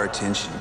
our attention.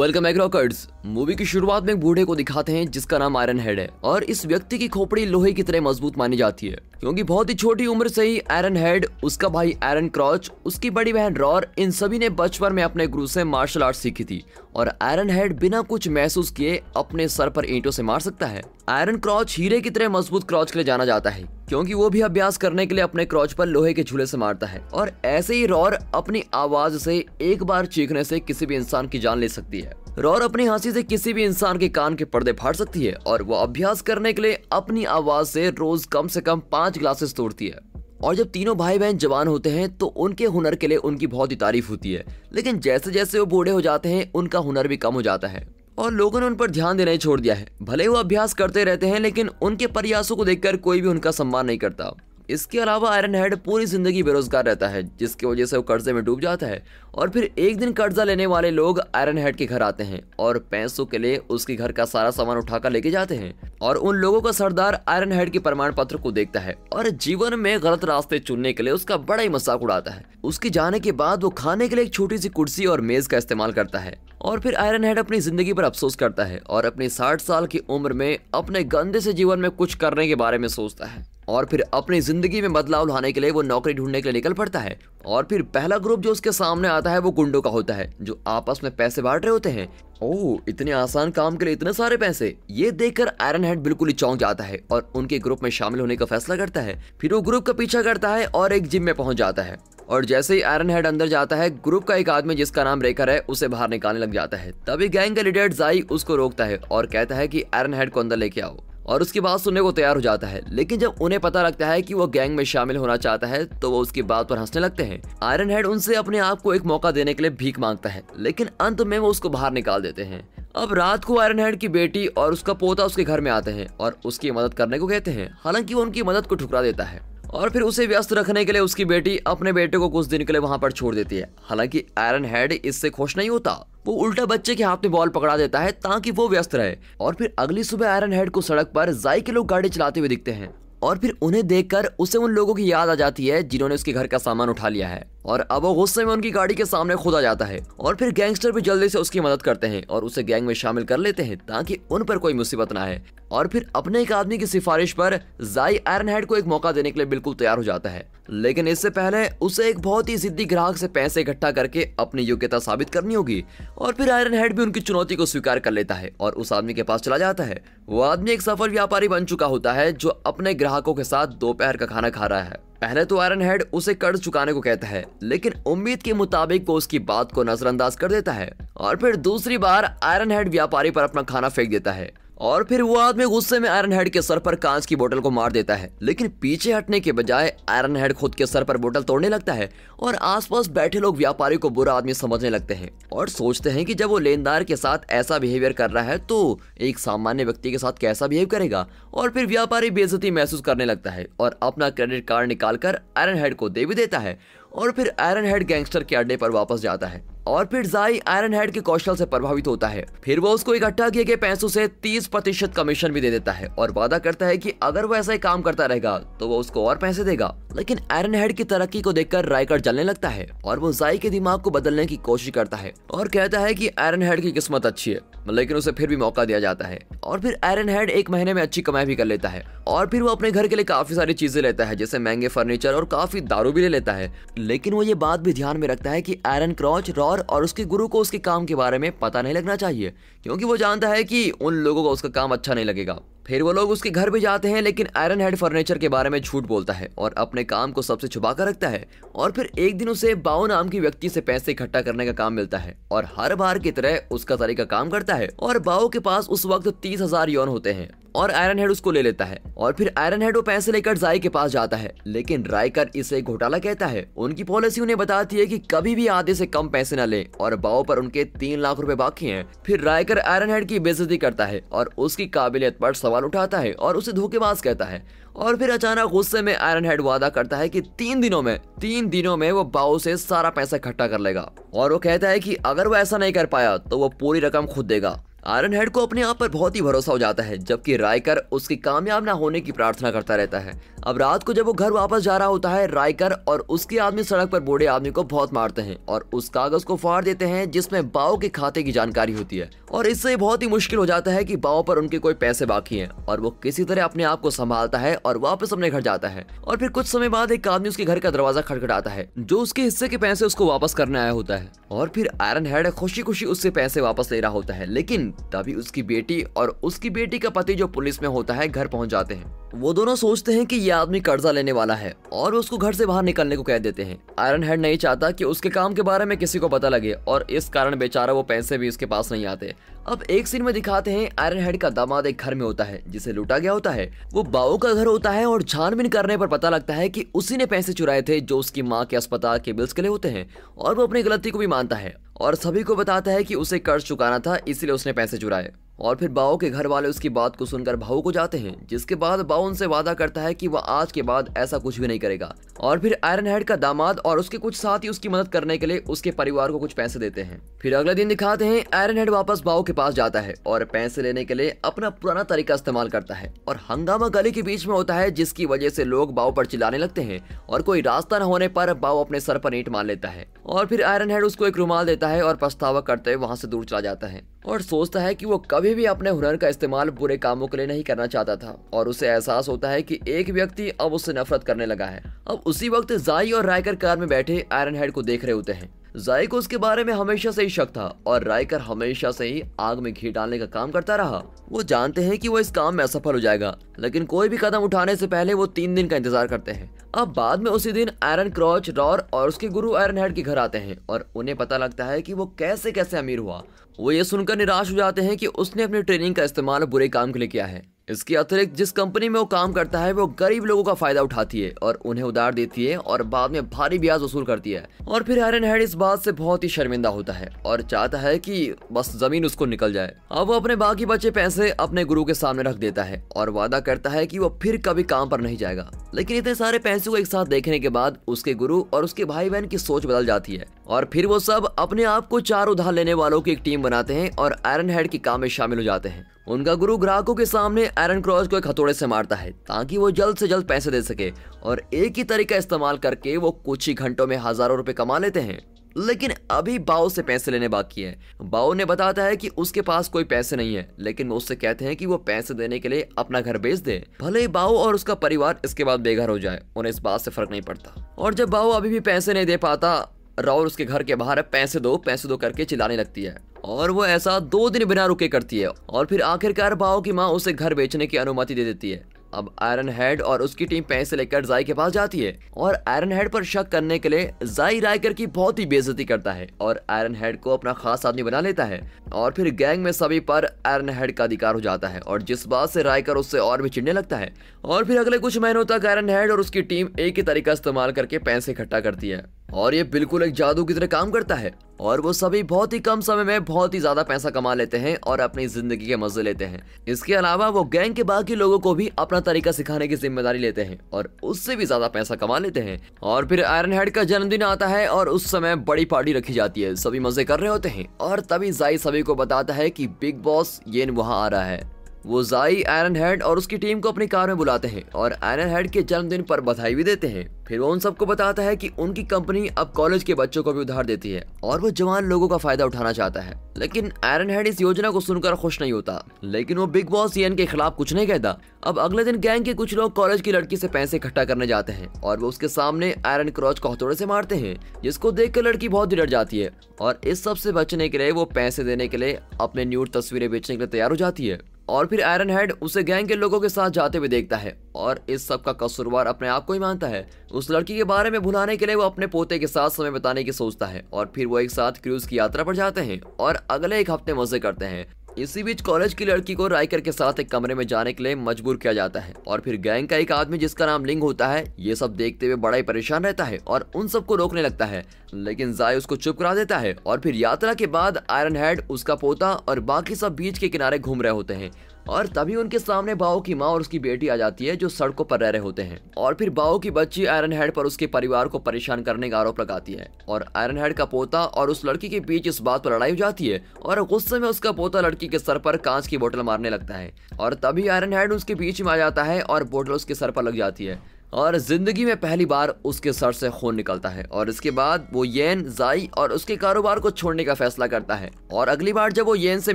Welcome एग्रोकर्ड्स movie की शुरुआत में एक बूढ़े को दिखाते हैं जिसका नाम आयरन हेड है और इस व्यक्ति की खोपड़ी लोहे की तरह मजबूत मानी जाती है क्योंकि बहुत ही छोटी उम्र से ही आयरन हेड उसका भाई आयरन क्रॉच उसकी बड़ी बहन रॉर इन सभी ने बचपन में अपने गुरु से मार्शल आर्ट सीखी थी और आयरन हेड बिना कुछ महसूस किए अपने सर पर ईंटों से मार सकता है आयरन क्रॉच हीरे की तरह मजबूत क्रॉच के लिए जाना जाता है क्योंकि वो भी अभ्यास करने के लिए अपने क्रॉच पर लोहे के झूले से मारता है और ऐसे ही रॉर अपनी आवाज से एक बार चीखने से किसी भी इंसान की जान ले सकती है रॉर अपनी हंसी से किसी भी इंसान के कान के पर्दे फाड़ सकती है और वो अभ्यास करने के लिए अपनी आवाज से रोज कम से कम पांच ग्लासेस तोड़ती है और जब तीनों भाई बहन जवान होते हैं तो उनके हुनर के लिए उनकी बहुत ही तारीफ होती है लेकिन जैसे जैसे वो बूढ़े हो जाते हैं उनका हुनर भी कम हो जाता है और लोगों ने उन पर ध्यान देना ही छोड़ दिया है भले वो अभ्यास करते रहते हैं लेकिन उनके प्रयासों को देखकर कोई भी उनका सम्मान नहीं करता इसके अलावा आयरन हेड पूरी ज़िंदगी बेरोजगार रहता है जिसकी वजह से वो कर्जे में डूब जाता है और फिर एक दिन कर्जा लेने वाले लोग आयरन हेड के घर आते हैं और पैसों के लिए उसके घर का सारा सामान उठाकर लेके जाते हैं और उन लोगों का सरदार आयरन हेड के प्रमाण पत्र को देखता है और जीवन में गलत रास्ते चुनने के लिए उसका बड़ा ही मजाक उड़ाता है उसके जाने के बाद वो खाने के लिए एक छोटी सी कुर्सी और मेज का इस्तेमाल करता है और फिर आयरन हेड अपनी जिंदगी पर अफसोस करता है और अपनी साठ साल की उम्र में अपने गंदे से जीवन में कुछ करने के बारे में सोचता है और फिर अपनी जिंदगी में बदलाव लाने के लिए वो नौकरी ढूंढने के लिए निकल पड़ता है और फिर पहला ग्रुप जो उसके सामने आता है वो गुंडों का होता है जो आपस में पैसे बांट रहे होते हैं ओह इतने आसान काम के लिए इतने सारे पैसे ये देखकर आयरन हेड बिल्कुल ही चौंक जाता है और उनके ग्रुप में शामिल होने का फैसला करता है फिर वो ग्रुप का पीछा करता है और एक जिम में पहुंच जाता है और जैसे ही आयरन हेड अंदर जाता है ग्रुप का एक आदमी जिसका नाम रेकर है उसे बाहर निकालने लग जाता है तभी गैंग का लीडर जाई उसको रोकता है और कहता है कि आयरन हेड को अंदर लेके आओ और उसकी बात सुनने को तैयार हो जाता है लेकिन जब उन्हें पता लगता है कि वो गैंग में शामिल होना चाहता है तो वो उसकी बात पर हंसने लगते हैं आयरन हेड उनसे अपने आप को एक मौका देने के लिए भीख मांगता है लेकिन अंत में वो उसको बाहर निकाल देते हैं अब रात को आयरन हेड की बेटी और उसका पोता उसके घर में आते हैं और उसकी मदद करने को कहते हैं हालांकि वो उनकी मदद को ठुकरा देता है और फिर उसे व्यस्त रखने के लिए उसकी बेटी अपने बेटे को कुछ दिन के लिए वहां पर छोड़ देती है हालांकि आयरन हेड इससे खुश नहीं होता वो उल्टा बच्चे के हाथ में बॉल पकड़ा देता है ताकि वो व्यस्त रहे और फिर अगली सुबह आयरन हेड को सड़क पर जाई के लोग गाड़ी चलाते हुए दिखते हैं और फिर उन्हें देखकर उसे उन लोगों की याद आ जाती है जिन्होंने उसके घर का सामान उठा लिया है और अब वो गुस्से में उनकी गाड़ी के सामने खुदा जाता है और फिर गैंगस्टर भी जल्दी से उसकी मदद करते हैं और उसे गैंग में शामिल कर लेते हैं ताकि उन पर कोई मुसीबत ना है और फिर अपने एक आदमी की सिफारिश पर जाई आयरन हेड को एक मौका देने के लिए बिल्कुल तैयार हो जाता है लेकिन इससे पहले उसे एक बहुत ही जिद्दी ग्राहक से पैसे इकट्ठा करके अपनी योग्यता साबित करनी होगी और फिर आयरन हेड भी उनकी चुनौती को स्वीकार कर लेता है और उस आदमी के पास चला जाता है वो आदमी एक सफल व्यापारी बन चुका होता है जो अपने ग्राहकों के साथ दोपहर का खाना खा रहा है पहले तो आयरन हेड उसे कर्ज चुकाने को कहता है लेकिन उम्मीद के मुताबिक वो उसकी बात को नजरअंदाज कर देता है और फिर दूसरी बार आयरन हेड व्यापारी पर अपना खाना फेंक देता है और फिर वो आदमी गुस्से में आयरन हेड के सर पर कांच की बोतल को मार देता है लेकिन पीछे हटने के बजाय आयरन हेड खुद के सर पर बोतल तोड़ने लगता है और आसपास बैठे लोग व्यापारी को बुरा आदमी समझने लगते हैं और सोचते हैं कि जब वो लेनदार के साथ ऐसा बिहेवियर कर रहा है तो एक सामान्य व्यक्ति के साथ कैसा बिहेव करेगा और फिर व्यापारी बेजती महसूस करने लगता है और अपना क्रेडिट कार्ड निकाल कर आयरन हेड को दे भी देता है और फिर आयरन हेड गैंगस्टर के अड्डे पर वापस जाता है और फिर जाई आयरन हेड के कौशल से प्रभावित होता है फिर वो उसको इकट्ठा किए गए पैसों से तीस प्रतिशत कमीशन भी दे देता है और वादा करता है की अगर वो ऐसा ही काम करता रहेगा तो वो उसको और पैसे देगा लेकिन आयरन हेड की तरक्की को देखकर रायकर जलने लगता है और वो जाई के दिमाग को बदलने की कोशिश करता है और कहता है की आयरन हेड की किस्मत अच्छी है लेकिन उसे फिर भी मौका दिया जाता है और फिर आयरन हेड एक महीने में अच्छी कमाई भी कर लेता है और फिर वो अपने घर के लिए काफी सारी चीजें लेता है जैसे महंगे फर्नीचर और काफी दारू भी ले लेता है लेकिन वो ये बात भी ध्यान में रखता है की आयरन क्रॉच रॉ और और उसके गुरु को उसके काम के बारे में पता नहीं लगना चाहिए क्योंकि वो जानता है कि उन लोगों को उसका काम अच्छा नहीं लगेगा फिर वो लोग उसके घर भी जाते हैं लेकिन आयरन हेड फर्नीचर के बारे में झूठ बोलता है और अपने काम को सबसे छुपा कर रखता है और फिर एक दिन उसे बाओ नाम की व्यक्ति से पैसे इकट्ठा करने का काम मिलता है और हर बार की तरह उसका तरीका काम करता है और बाओ के पास उस वक्त तीस हजार यौन होते हैं और आयरन हेड उसको ले लेता है और फिर आयरन हेड वो पैसे लेकर जाय के पास जाता है लेकिन रायकर इसे घोटाला कहता है उनकी पॉलिसी उन्हें बताती है कि कभी भी आधे से कम पैसे न ले और बाओ पर उनके तीन लाख रूपए बाकी है फिर रायकर आयरन हेड की बेजती करता है और उसकी काबिलियत पर सवाल उठाता है और उसे धोखेबाज कहता है और फिर अचानक गुस्से में आयरन हेड वादा करता है कि तीन दिनों में तीन दिनों में वो बाओ से सारा पैसा इकट्ठा कर लेगा और वो कहता है कि अगर वो ऐसा नहीं कर पाया तो वो पूरी रकम खुद देगा आयरन हेड को अपने आप पर बहुत ही भरोसा हो जाता है जबकि रायकर उसके कामयाब ना होने की प्रार्थना करता रहता है अब रात को जब वो घर वापस जा रहा होता है रायकर और उसके आदमी सड़क पर बूढ़े आदमी को बहुत मारते हैं और उस कागज को फाड़ देते हैं जिसमें बाओ के खाते की जानकारी होती है और इससे बहुत ही मुश्किल हो जाता है की बाओ पर उनके कोई पैसे बाकी है और वो किसी तरह अपने आप को संभालता है और वापस अपने घर जाता है और फिर कुछ समय बाद एक आदमी उसके घर का दरवाजा खटखटाता है जो उसके हिस्से के पैसे उसको वापस करने आया होता है और फिर आयरन हेड खुशी खुशी उससे पैसे वापस ले रहा होता है लेकिन तभी उसकी बेटी और उसकी बेटी का पति जो पुलिस में होता है घर पहुंच जाते हैं वो दोनों सोचते हैं कि ये आदमी कर्जा लेने वाला है और उसको घर से बाहर निकलने को कह देते हैं आयरन हेड नहीं चाहता कि उसके काम के बारे में किसी को पता लगे और इस कारण बेचारा वो पैसे भी उसके पास नहीं आते अब एक सीन में दिखाते हैं आयरन हेड का दामाद एक घर में होता है जिसे लूटा गया होता है वो बाओ का घर होता है और छानबीन करने पर पता लगता है कि उसी ने पैसे चुराए थे जो उसकी माँ के अस्पताल के बिल्स के लिए होते हैं और वो अपनी गलती को भी मानता है और सभी को बताता है कि उसे कर्ज चुकाना था इसलिए उसने पैसे चुराए और फिर बाओ के घर वाले उसकी बात को सुनकर भाऊ को जाते हैं जिसके बाद बाओ उनसे वादा करता है कि वह आज के बाद ऐसा कुछ भी नहीं करेगा और फिर आयरन हेड का दामाद और उसके कुछ साथ ही उसकी मदद करने के लिए उसके परिवार को कुछ पैसे देते हैं फिर अगले दिन दिखाते हैं आयरन हेड वापस बाओ के पास जाता है और पैसे लेने के लिए अपना पुराना तरीका इस्तेमाल करता है और हंगामा गली के बीच में होता है जिसकी वजह से लोग बाओ पर चिल्लाने लगते हैं और कोई रास्ता न होने पर बाओ अपने सर पर ईट मार लेता है और फिर आयरन हेड उसको एक रुमाल देता है और पछतावा करते हुए वहां से दूर चला जाता है और सोचता है कि वो कभी भी अपने हुनर का इस्तेमाल बुरे कामों के लिए नहीं करना चाहता था और उसे एहसास होता है कि एक व्यक्ति अब उससे नफरत करने लगा है अब उसी वक्त जाई और रायकर कार में बैठे आयरन हेड को देख रहे होते हैं जाई को उसके बारे में हमेशा से ही शक था और रायकर हमेशा से ही आग में घी डालने का काम करता रहा वो जानते हैं कि वो इस काम में असफल हो जाएगा लेकिन कोई भी कदम उठाने से पहले वो तीन दिन का इंतजार करते हैं अब बाद में उसी दिन आयरन क्रॉच रॉर और उसके गुरु आयरन हेड के घर आते हैं और उन्हें पता लगता है कि वो कैसे कैसे अमीर हुआ वो ये सुनकर निराश हो जाते हैं कि उसने अपनी ट्रेनिंग का इस्तेमाल बुरे काम के लिए किया है इसके अतिरिक्त जिस कंपनी में वो काम करता है वो गरीब लोगों का फायदा उठाती है और उन्हें उधार देती है और बाद में भारी ब्याज वसूल करती है और फिर आयरन हेड इस बात से बहुत ही शर्मिंदा होता है और चाहता है कि बस जमीन उसको निकल जाए अब वो अपने बाकी बचे पैसे अपने गुरु के सामने रख देता है और वादा करता है की वो फिर कभी काम पर नहीं जाएगा लेकिन इतने सारे पैसे को एक साथ देखने के बाद उसके गुरु और उसके भाई बहन की सोच बदल जाती है और फिर वो सब अपने आप को चार उधार लेने वालों की एक टीम बनाते हैं और आयरन हेड के काम में शामिल हो जाते हैं उनका गुरु ग्राहकों के सामने आयरन क्रॉस को एक हथौड़े से मारता है ताकि वो जल्द से जल्द पैसे दे सके और एक ही तरीका इस्तेमाल करके वो कुछ ही घंटों में हजारों रुपए कमा लेते हैं लेकिन अभी बाओ से पैसे लेने बाकी है बाओ ने बताता है कि उसके पास कोई पैसे नहीं है लेकिन वो उससे कहते हैं कि वो पैसे देने के लिए अपना घर बेच दे भले ही बाओ और उसका परिवार इसके बाद बेघर हो जाए उन्हें इस बात से फर्क नहीं पड़ता और जब बाओ अभी भी पैसे नहीं दे पाता राहुल उसके घर के बाहर पैसे दो पैसे दो करके चिल्लाने लगती है और वो ऐसा दो दिन बिना रुके करती है और फिर आखिरकार बाओ की माँ उसे घर बेचने की अनुमति दे देती है अब आयरन हेड और उसकी टीम पैसे लेकर जाई के पास जाती है और आयरन हेड पर शक करने के लिए जाई रायकर की बहुत ही बेजती करता है और आयरन हेड को अपना खास आदमी बना लेता है और फिर गैंग में सभी पर आयरन हेड का अधिकार हो जाता है और जिस बात से रायकर उससे और भी चिड़ने लगता है और फिर अगले कुछ महीनों तक आयरन हेड और उसकी टीम एक ही तरीका इस्तेमाल करके पैसे इकट्ठा करती है और ये बिल्कुल एक जादू की तरह काम करता है और वो सभी बहुत ही कम समय में बहुत ही ज्यादा पैसा कमा लेते हैं और अपनी जिंदगी के मजे लेते हैं इसके अलावा वो गैंग के बाकी लोगों को भी अपना तरीका सिखाने की जिम्मेदारी लेते हैं और उससे भी ज्यादा पैसा कमा लेते हैं और फिर आयरन हेड का जन्मदिन आता है और उस समय बड़ी पार्टी रखी जाती है सभी मजे कर रहे होते हैं और तभी जाई सभी को बताता है की बिग बॉस येन वहाँ आ रहा है वो जाई आयरन हेड और उसकी टीम को अपनी कार में बुलाते हैं और आयरन हेड के जन्मदिन पर बधाई भी देते हैं फिर वो उन सबको बताता है कि उनकी कंपनी अब कॉलेज के बच्चों को भी उधार देती है और वो जवान लोगों का फायदा उठाना चाहता है लेकिन आयरन हेड इस योजना को सुनकर खुश नहीं होता लेकिन वो बिग बॉस यन के खिलाफ कुछ नहीं कहता अब अगले दिन गैंग के कुछ लोग कॉलेज की लड़की से पैसे इकट्ठा करने जाते हैं और वो उसके सामने आयरन क्रॉच को हथौड़े से मारते हैं जिसको देख लड़की बहुत डर जाती है और इस सब से बचने के लिए वो पैसे देने के लिए अपने न्यूट तस्वीरें बेचने के लिए तैयार हो जाती है और फिर आयरन हेड उसे गैंग के लोगों के साथ जाते हुए देखता है और इस सब का कसूरवार अपने आप को ही मानता है उस लड़की के बारे में भुलाने के लिए वो अपने पोते के साथ समय बिताने की सोचता है और फिर वो एक साथ क्रूज की यात्रा पर जाते हैं और अगले एक हफ्ते मजे करते हैं इसी बीच कॉलेज की लड़की को राइकर के साथ एक कमरे में जाने के लिए मजबूर किया जाता है और फिर गैंग का एक आदमी जिसका नाम लिंग होता है ये सब देखते हुए बड़ा ही परेशान रहता है और उन सबको रोकने लगता है लेकिन जाय उसको चुप करा देता है और फिर यात्रा के बाद आयरन हेड उसका पोता और बाकी सब बीच के किनारे घूम रहे होते हैं और तभी उनके सामने बाओ की माँ और उसकी बेटी आ जाती है जो सड़कों पर रह रहे होते हैं और फिर बाओ की बच्ची आयरन हेड पर उसके परिवार को परेशान करने का आरोप लगाती है और आयरन हेड का पोता और उस लड़की के बीच इस बात पर लड़ाई हो जाती है और गुस्से में उसका पोता लड़की के सर पर कांच की बोतल मारने लगता है और तभी आयरन हेड उसके बीच में आ जाता है और बोतल उसके सर पर लग जाती है और ज़िंदगी में पहली बार उसके सर से खून निकलता है और इसके बाद वो येन जाई और उसके कारोबार को छोड़ने का फैसला करता है और अगली बार जब वो येन से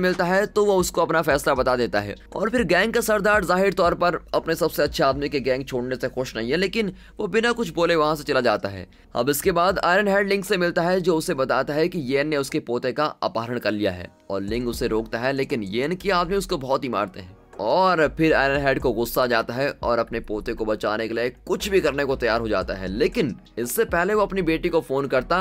मिलता है तो वो उसको अपना फैसला बता देता है और फिर गैंग का सरदार जाहिर तौर पर अपने सबसे अच्छे आदमी के गैंग छोड़ने से खुश नहीं है लेकिन वो बिना कुछ बोले वहाँ से चला जाता है अब इसके बाद आयरन हेड लिंग से मिलता है जो उसे बताता है कि येन ने उसके पोते का अपहरण कर लिया है और लिंग उसे रोकता है लेकिन येन के आदमी उसको बहुत ही मारते हैं और फिर आयरन हेड को गुस्सा जाता है और अपने पोते को बचाने के लिए कुछ भी करने को तैयार हो जाता है लेकिन इससे पहले वो अपनी बेटी को फोन करता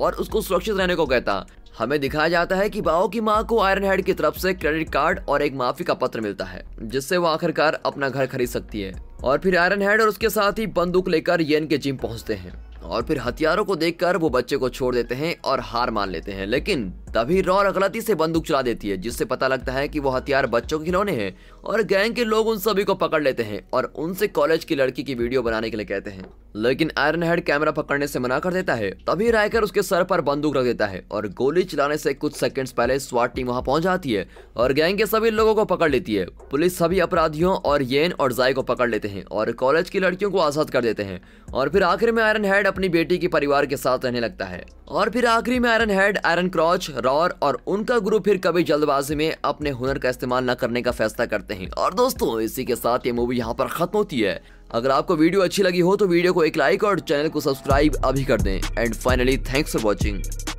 और उसको सुरक्षित रहने को कहता हमें दिखाया जाता है कि बाओ की माँ को आयरन हेड की तरफ से क्रेडिट कार्ड और एक माफी का पत्र मिलता है जिससे वो आखिरकार अपना घर खरीद सकती है और फिर आयरन हेड और उसके साथ ही बंदूक लेकर येन के जिम पहुंचते हैं और फिर हथियारों को देखकर वो बच्चे को छोड़ देते हैं और हार मान लेते हैं लेकिन तभी रॉर अगलती से बंदूक चला देती है जिससे पता लगता है कि वो हथियार बच्चों के खिलौने हैं और गैंग के लोग उन सभी को पकड़ लेते हैं और उनसे कॉलेज की लड़की की वीडियो बनाने के लिए कहते हैं लेकिन आयरन हेड कैमरा पकड़ने से मना कर देता है तभी रायकर उसके सर पर बंदूक रख देता है और गोली चलाने से कुछ सेकंड्स पहले स्वाट टीम वहां पहुंच जाती है और गैंग के सभी लोगों को पकड़ लेती है पुलिस सभी अपराधियों और येन और जाय को पकड़ लेते हैं और कॉलेज की लड़कियों को आजाद कर देते हैं और फिर आखिर में आयरन हेड अपनी बेटी के परिवार के साथ रहने लगता है और फिर आखिरी में Iron Head Iron Crotch Roar और उनका ग्रुप फिर कभी जल्दबाजी में अपने हुनर का इस्तेमाल न करने का फैसला करते हैं और दोस्तों इसी के साथ ये मूवी यहाँ पर खत्म होती है अगर आपको वीडियो अच्छी लगी हो तो वीडियो को एक लाइक और चैनल को सब्सक्राइब अभी कर दें and finally thanks for watching